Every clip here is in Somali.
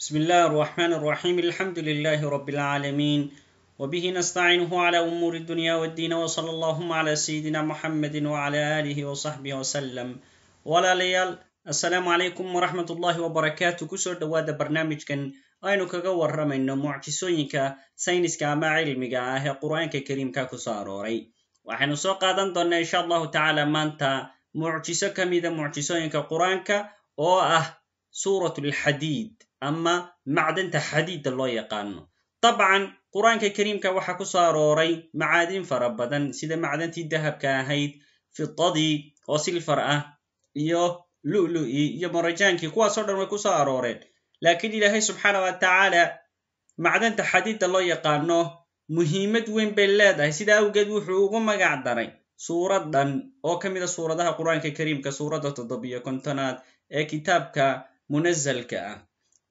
بسم الله الرحمن الرحيم الحمد لله رب العالمين وبه نستعينه على أمور الدنيا والدين وصلى اللهم على سيدنا محمد وعلى آله وصحبه وسلم ولا ليال السلام عليكم ورحمة الله وبركاته كسر دواد برنامج كان aynu kaga warramayno mucjisooyinka sayniska ama cilmiga ah ee qur'aanka kariimka ku soo arooray waxaynu soo qaadan doonnaa insha allahu tacaala maanta mucjiso ka mida mucjisooyinka qur-aanka oo ah suurat alxadiid ama macdanta xadiidda loo yaqaano dabcan qur-aanka kariimka waxaa ku soo arooray macaadin fara badan sida macdantii dahabka ahayd fidadii oo silfar ah iyo lu'lu'ii iyo marajaankii kuwaasoo dhan way ku soo arooreen laakiin ilaahay subxaana wa tacaala macdanta xadiidda loo yaqaano muhiimad weyn bay leedahay sida awgeed wuxuu ugu magac daray suurad dhan oo ka mida ah suuradaha qur-aanka kariimka suuradda toddobiyo kontonaad ee kitaabka munazalka ah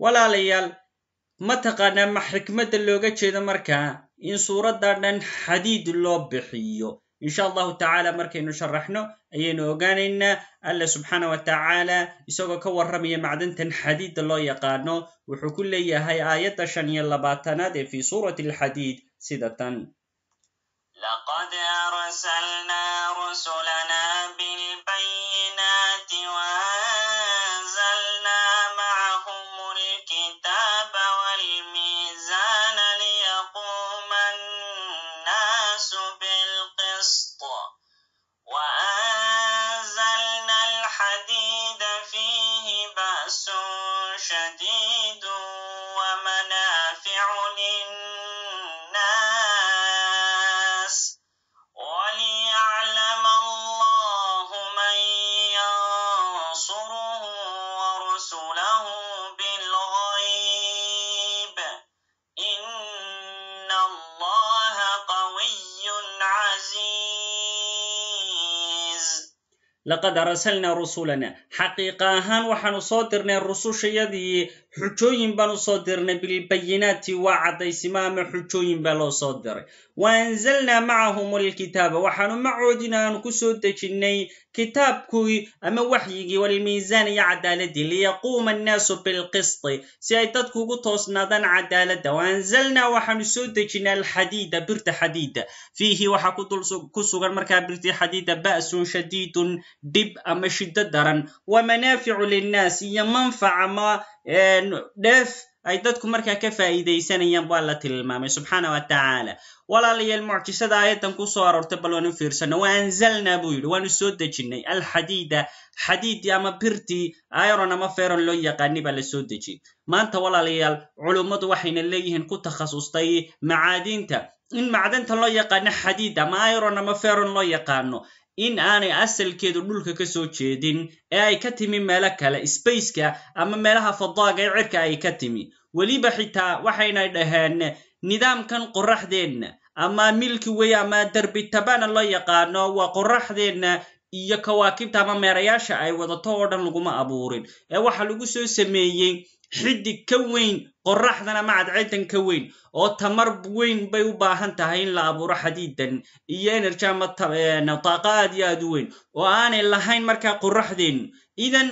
walaalayaal ma taqaanaa xikmadda looga jeedo markaa in suuradda dhan xadiid loo bixiyo insha allahu tacaala markaynu sharaxno ayaynu ogaanaynaa alla subxaana wa tacaala isagoo ka warramaya macdantan xadiidda loo yaqaano wuxuu ku leeyahay aayadda shan iyo labaatanaad ee fii suurati alxadiid sida tan رسله laqad arsalnaa rusulana xaqiiqa ahaan waxaanu soo dirnay rusushayadii xujooyin baanu soo dirnay bilbayinaati waa caddaysima ama xujooyin baa loo soo diray wa anzalnaa macahum alkitaaba waxaanu macoodina aanu ku soo dejinay kitaabkii ama waxyigii walmiisaan iyo cadaaladii liyaquuma annaasu bilqisti si ay dadku ugu toosnaadaan cadaaladda wa anzalnaa waxaanu soo dejinay alxadiida birta xadiida fiihi waxaa ku sugan markaa birtii xadiida ba'sun shadiidun dhib ama shiddo daran wa manaaficu linnaas iyo manfac ama eh, dheef ay dadku markaa ka faa'iidaysanayaan waa la tilmaamay subxaana wa tacaala walaalayaal mucjisada aayaddan ku soo aroortay bal waanu fiirsanno wa anzalnaa buu yidhi waanu soo dejinay alxadiida xadiidii ama birtii iron ama feron loo yaqaani baa la soo dejiyey maanta walaalayaal culummadu waxayna leeyihiin ku takhasustay macaadiinta in macdanta loo yaqaano xadiid ama iron ama feron loo yaqaano in aanay asalkeedu dhulka ka soo jeedin ee ay ka timi meelo kale sbaceka ama meelaha fadaaga ee cirka ay ka timi weliba xitaa waxaynay dhaheen nidaamkan qorraxdeenna ama milki wey ama derbi tabana loo yaqaano waa qoraxdeenna iyo kawaakibta ama meerayaasha ay wadato oo dhan laguma abuurin ee waxaa lagu soo sameeyey xidig ka weyn qoraxdana macadcedan ka weyn oo tamar weyn bay u baahan tahay in la abuuro xadiidan iyo energy ama e, aad iyo aad u weyn oo aanay lahayn markaa qoraxdeennu idan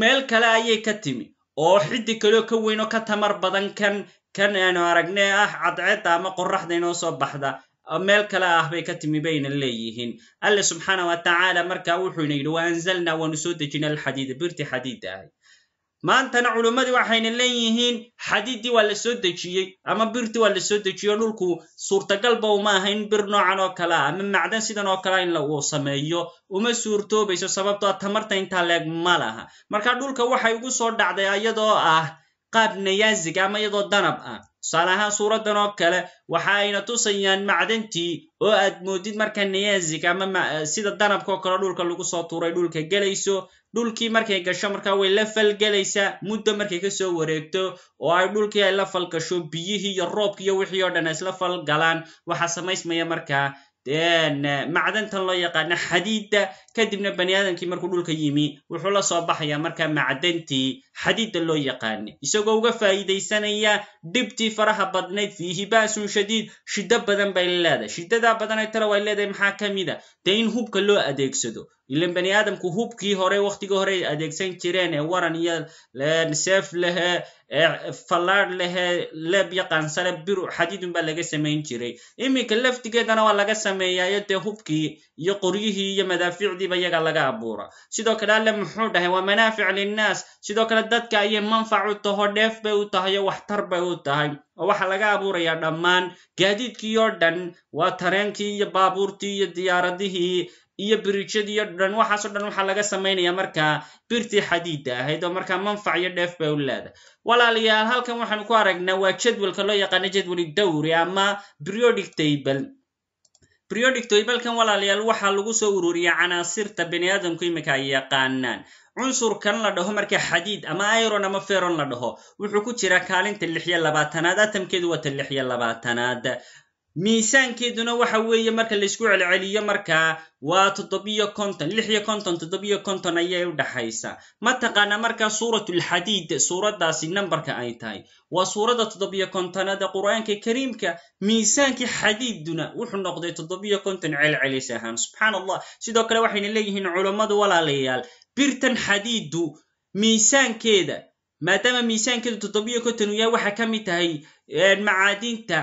meel kale ayay ka timi oo xidig kaleo ka weyn oo ka tamar badan kan kan aanu aragne ah cadceedda ama qoraxda inoo soo baxda meel kale ah bay ka timi bayna leeyihiin alle subxaana wa tacaala marka wuxuuna yidhi wa anzalnaa waanu soo dejina alxadiida birti xadiid ahay maantana culimmadii waxayna leeyihiin xadiiddii waa la soo dejiyey ama birtii waa la soo dejiyey dhulku suurtagalba uma aha in bir noocan oo kalea ah, ama macdan sidan oo kale ah in lauu sameeyo uma suurtoobayso sababtoo ah tamarta intaa leeg ma laha marka dhulka waxay ugu soo dhacday iyadoo ah qaab nayaasig ama iyadoo danab ah tusaale ahaan suuraddan oo kale waxa ayna tusayaan macdantii oo aad moodid marka nayaasig ama sida danabka oo kaleo dhulka lagu soo tuuray dhulka gelayso dhulkii markay gasho markaa way la falgelaysaa muddo markay kasoo wareegto oo ay dhulkii ay la falgasho biyihii iyo roobkii iyo wixii oo dhan ay isla falgalaan waxaa samaysmaya markaa eh, macdantan loo yaqaana xadiidda kadibna bani aadamkii markuu dhulka yimi wuxuu la soo baxayaa markaa macdantii xadiidda loo yaqaana isagoo uga faa'iidaysanaya dhibtii faraha badnayd fiihi baasun shadiid shiddo badan bay leedahay shiddadaa badanay tara way leedahay maxaa ka mid a ah? dee in hubka loo adeegsado ilan bani aadamku hubkii hore waktigii hore ay adeegsan jireen ee waran iyo seef lehe fallaadh lehe leeb iyo qaansale biru xadiidun baa laga samayn jiray iminka laftigeedana waa laga sameeyaayo dee hubkii iyo qoryihii iyo madaaficdiiba iyaga laga abuura sidoo kale alle muxuu dhahay waa manaafic linnaas sidoo kale dadka ayay manfac u taho dheef bay u tahay oo waxtar bay u tahay oo waxaa laga abuurayaa dhammaan gaadiidkii oo dhan waa tareenkii iyo baabuurtii iyo diyaaradihii iyo biriijadiyo dhan waxaaso dhan waxaa laga samaynaya markaa birtii xadiida ahayd ah, oo markaa manfac iyo dheef bay u leedahay walaalayaal halkan waxaanu ku aragnaa waa jadwalka loo yaqaana jadwali dowri ama briodic table briodic tablekan walaalayaal waxaa lagu soo ururiya canaasirta bini aadamku imika ay yaqaanaan cunsurkan la dhaho marka xadiid ama iron ama feron la dhaho wuxuu ku jiraa kaalinta lixyo labaatanaad atamkeedu waata lixyo labaatanaad miisaankeeduna waxa weeye marka laysku celceliyo markaa waa toddobiyo konton lix iyo konton toddobiyo konton ayay u dhaxaysaa mataqaana markaa suuratulxadiid suuraddaasi nambarka ay tahay waa suuradda toddobiyo kontonada qur'aanka kariimka miisaankii xadiiduna wuxuu noqday toddobiyo konton celcelis ahaan subxaan allah sidoo kale waxayna leeyihiin culammadu walaalayaal birtan xadiidu miisaankeeda maadaama miisaankeedu toddobiyo konton uu yahay waxa ka mid tahay eh, macaadiinta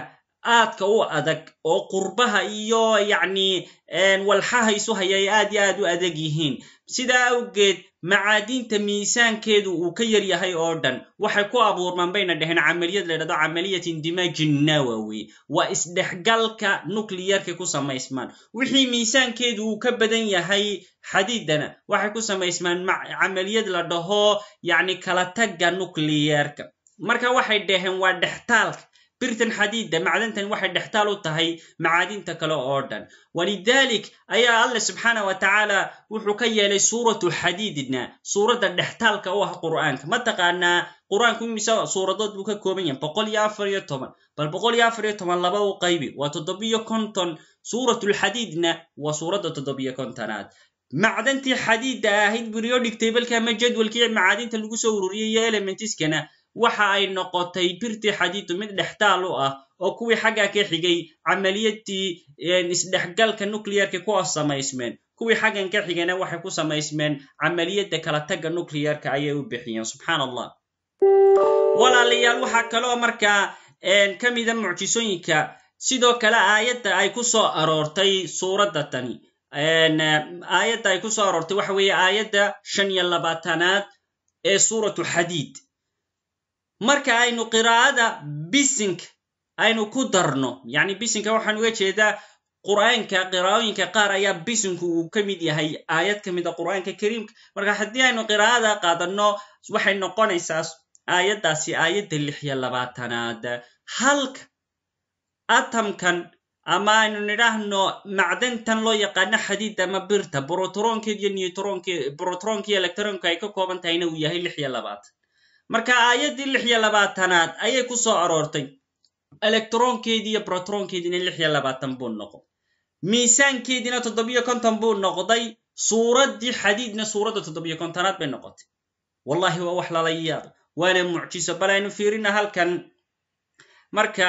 aadka u adag oo qurbaha iyo yacni walxaha isu haya ay aad iyo aad u adag yihiin sidaa awgeed macaadiinta miisaankeedu uu ka yar yahay oo dhan waxay ku abuurmaan bayna dheheen camaliyad la ydhahdo camaliyat indimaaj innawowi waa isdhexgalka nucliyarka ku samaysmaan wixii miisaankeedu uu ka badan yahay xadiidana waxay ku samaysmaan camaliyad la dhaho yacni kala tagga nucliyarka marka waxay dhaheen waa dhextaalka birtan xadiida macdantan waxay dhextaal u tahay macaadinta kale oo dhan walidaalik ayaa allah subxaana wa tacaala wuxuu ka yeelay suuratu xadiidna suuradda dhextaalka u ah qur'aanka mataqaanaa qur-aanku imise suuradood buu ka kooban yahay boqol iyo afar iyo toban bal boqol iyo afar iyo toban laba u qaybi waa toddobiyo konton suuratulxadiidna waa suuradda toddobiyo kontonaad macdantii xadiidda ahayd buriyo dhigtay balkama jadwalkii macaadinta lagu soo ururiyay iyo elementiskana waxa ay noqotay birtii xadiidu mid dhextaal u ah oo kuwii xaggaa ka xigay camaliyadii isdhexgalka nucliyarka ku samaysmeen kuwii xaggan ka xigayna waxay ku samaysmeen camaliyadda kala tagga nucliyarka ayay u bixiyeen subxaan allah walaalayaal waxaa kaloo markaa ka mida mucjisooyinka sidoo kale aayadda ay ku soo aroortay suuradda tani aayadda ay ku soo aroortay waxa weeye aayadda shan iyo labaatanaad ee suuratu xadiid marka aynu qiraa'ada bisinka aynu ku darno yani bisinka waxaan uga jeedaa qur'aanka qiraa'ooyinka qaar ayaa bisinku uu ka mid yahay aayad ka mida ah qur'aanka kariimka marka haddii aynu qiraa'ada qaadanno waxay noqonaysaa aayaddaasi aayadda lix iyo labaatanaad halka atamkan ama aynu nidhaahno macdantan loo yaqaano xadiid ama birta brotroonkeed iyo newtronke brotroonka iyo electronka ay ka kooban tahayna uu yahay lix iyo labaatan marka aayaddii lix iyo labaatanaad ayay ku soo aroortay elektroonkeedii iyo brotroonkeediina lix iyo labaatan buu noqo miisaankeediina toddobiyo konton buu noqday suuraddii xadiidna suuradda toddobiyo kontonaad bay noqotay wallahi waa wax lala yaabo waana mucjiso bal aynu fiirina halkan marka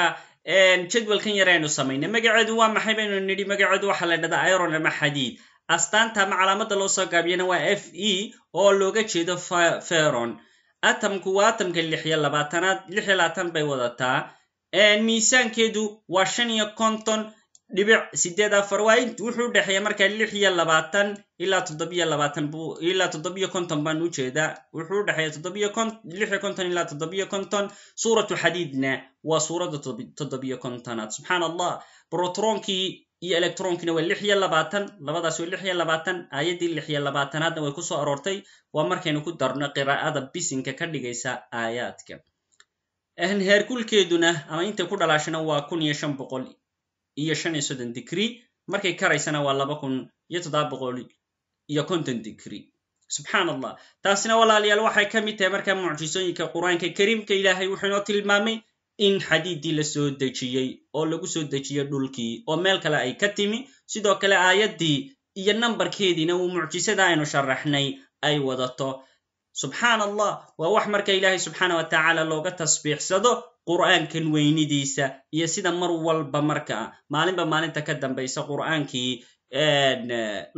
jadwalkan yar aynu samaynay magaceedu waa maxay baynu nidhi magaceedu waxaa la dhahdaa iron ama xadiid astaanta ama calaamada loo soo gaabiyana waa f e oo looga jeedo feron atamku waa atamka lix iyo labaatanaad lix iyo labaatan bay wadataa miisaankeedu waa shan iyo konton dhibic sideed afar waa wuxuu udhexeeya markaa lix iyo labaatan ilaa toddobiyo labaatan ilaa toddobiyo konton baan ujeedaa wuxuu udhexeeya toddobiyo kon lix iyo konton ilaa toddobiyo konton suuratu xadiidna waa suuradda toddobiyo kontonaad subxaan allah brotoronkii iyo electronkina waa lix iyo labaatan labadaas waa lix iyo labaatan aayaddii lix iyo labaatanaadna way ku soo aroortay waa markaynu ku darno qiraa'ada bisinka ka dhigaysa aayaadka heerkulkeeduna ama intay ku dhalaashana waa kun iyo shan boqol iyo shan iyo soddon digree markay karaysana waa laba kun iyo toddoba boqol iyo konton digree subxaan allah taasina walaalayaal waxay ka mid tahay markaa mucjisooyinka qur-aanka kariimka ilaahay wuxuu inoo tilmaamay in xadiiddii lasoo dejiyey oo lagu soo dejiyo dhulkii oo meel kale ay ka timi sidoo kale aayaddii iyo nambarkeediina uu mucjisada aynu sharaxnay ay wadato subxaan allah waa wax marka ilaahay subxaana wa tacaala looga tasbiixsado qur'aankan weynidiisa iyo sida mar walba marka maalinba maalinta ka dambaysa qur'aankii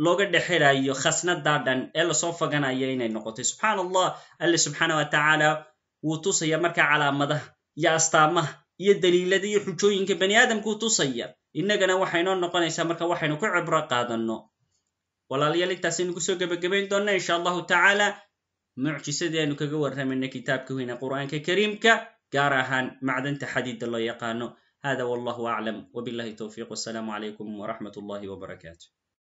looga dhexelayo khasnadaa dhan ee lasoo faganaya inay noqotay subxaan allah alle subxaana wa tacaala wuu tusaya marka calaamadaha iyo astaamaha iyo daliilada iyo xujooyinka bani aadamku tusaya innagana waxaynoo noqonaysaa marka waxaynu ku cibro qaadanno walaalayaal intaasaynu kusoo gebagabayn doonna insha allahu tacaala mucjisadii aynu kaga warramayna kitaabka weyne qur'aanka kariimka gaar ahaan macdanta xadiidda loo yaqaano hada wallahu aclam wbillahi towfiq wasalaamu calaykum wraxmat اllahi wbarakatu